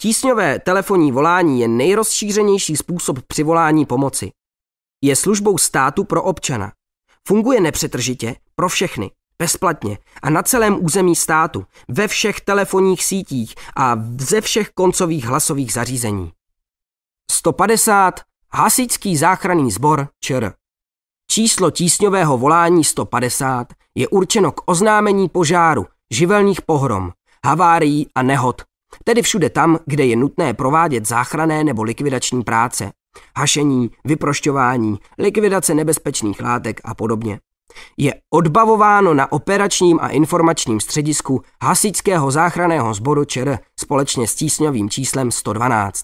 Tísňové telefonní volání je nejrozšířenější způsob přivolání pomoci. Je službou státu pro občana. Funguje nepřetržitě pro všechny, bezplatně a na celém území státu, ve všech telefonních sítích a ze všech koncových hlasových zařízení. 150 Hasičský záchranný sbor ČR Číslo tísňového volání 150 je určeno k oznámení požáru, živelních pohrom, havárií a nehod Tedy všude tam, kde je nutné provádět záchrané nebo likvidační práce, hašení, vyprošťování, likvidace nebezpečných látek a podobně. Je odbavováno na operačním a informačním středisku Hasičského záchraného sboru ČR společně s tísňovým číslem 112.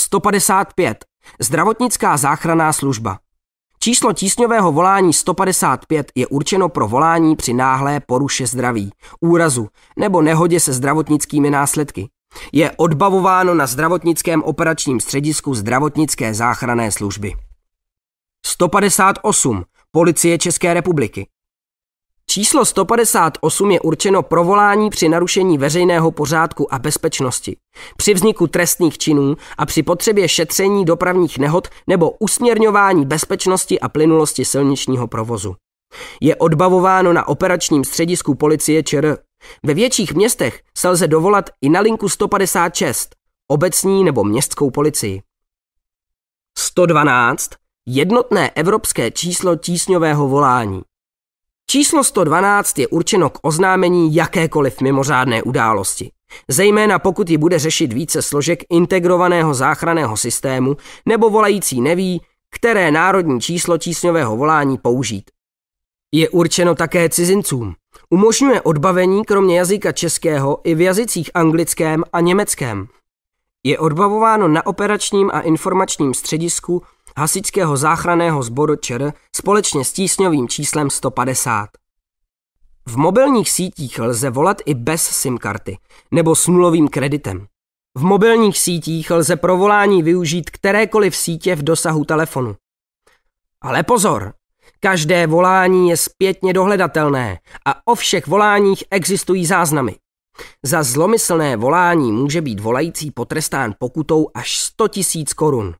155. Zdravotnická záchranná služba. Číslo tísňového volání 155 je určeno pro volání při náhlé poruše zdraví, úrazu nebo nehodě se zdravotnickými následky. Je odbavováno na zdravotnickém operačním středisku zdravotnické záchranné služby. 158. Policie České republiky. Číslo 158 je určeno provolání při narušení veřejného pořádku a bezpečnosti, při vzniku trestných činů a při potřebě šetření dopravních nehod nebo usměrňování bezpečnosti a plynulosti silničního provozu. Je odbavováno na operačním středisku policie ČR. Ve větších městech se lze dovolat i na linku 156, obecní nebo městskou policii. 112. Jednotné evropské číslo tísňového volání. Číslo 112 je určeno k oznámení jakékoliv mimořádné události, zejména pokud ji bude řešit více složek integrovaného záchranného systému nebo volající neví, které národní číslo tísňového volání použít. Je určeno také cizincům. Umožňuje odbavení kromě jazyka českého i v jazycích anglickém a německém. Je odbavováno na operačním a informačním středisku hasičského záchraného sboru ČR společně s tísňovým číslem 150. V mobilních sítích lze volat i bez SIM karty nebo s nulovým kreditem. V mobilních sítích lze pro volání využít kterékoliv sítě v dosahu telefonu. Ale pozor, každé volání je zpětně dohledatelné a o všech voláních existují záznamy. Za zlomyslné volání může být volající potrestán pokutou až 100 000 korun.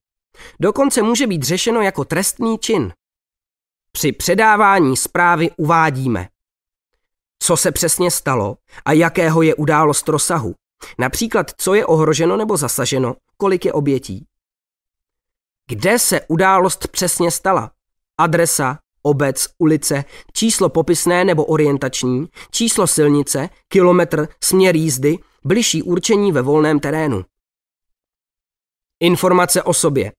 Dokonce může být řešeno jako trestný čin. Při předávání zprávy uvádíme, co se přesně stalo a jakého je událost rozsahu. Například, co je ohroženo nebo zasaženo, kolik je obětí. Kde se událost přesně stala? Adresa, obec, ulice, číslo popisné nebo orientační, číslo silnice, kilometr, směr jízdy, bližší určení ve volném terénu. Informace o sobě.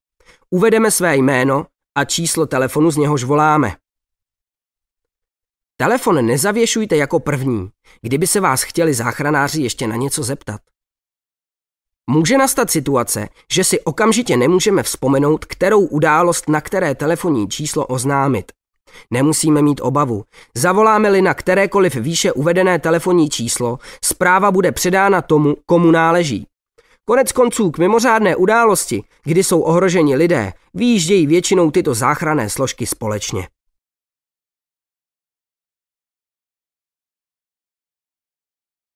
Uvedeme své jméno a číslo telefonu, z něhož voláme. Telefon nezavěšujte jako první, kdyby se vás chtěli záchranáři ještě na něco zeptat. Může nastat situace, že si okamžitě nemůžeme vzpomenout, kterou událost na které telefonní číslo oznámit. Nemusíme mít obavu. Zavoláme-li na kterékoliv výše uvedené telefonní číslo, zpráva bude předána tomu, komu náleží. Konec konců k mimořádné události, kdy jsou ohroženi lidé, výjíždějí většinou tyto záchranné složky společně.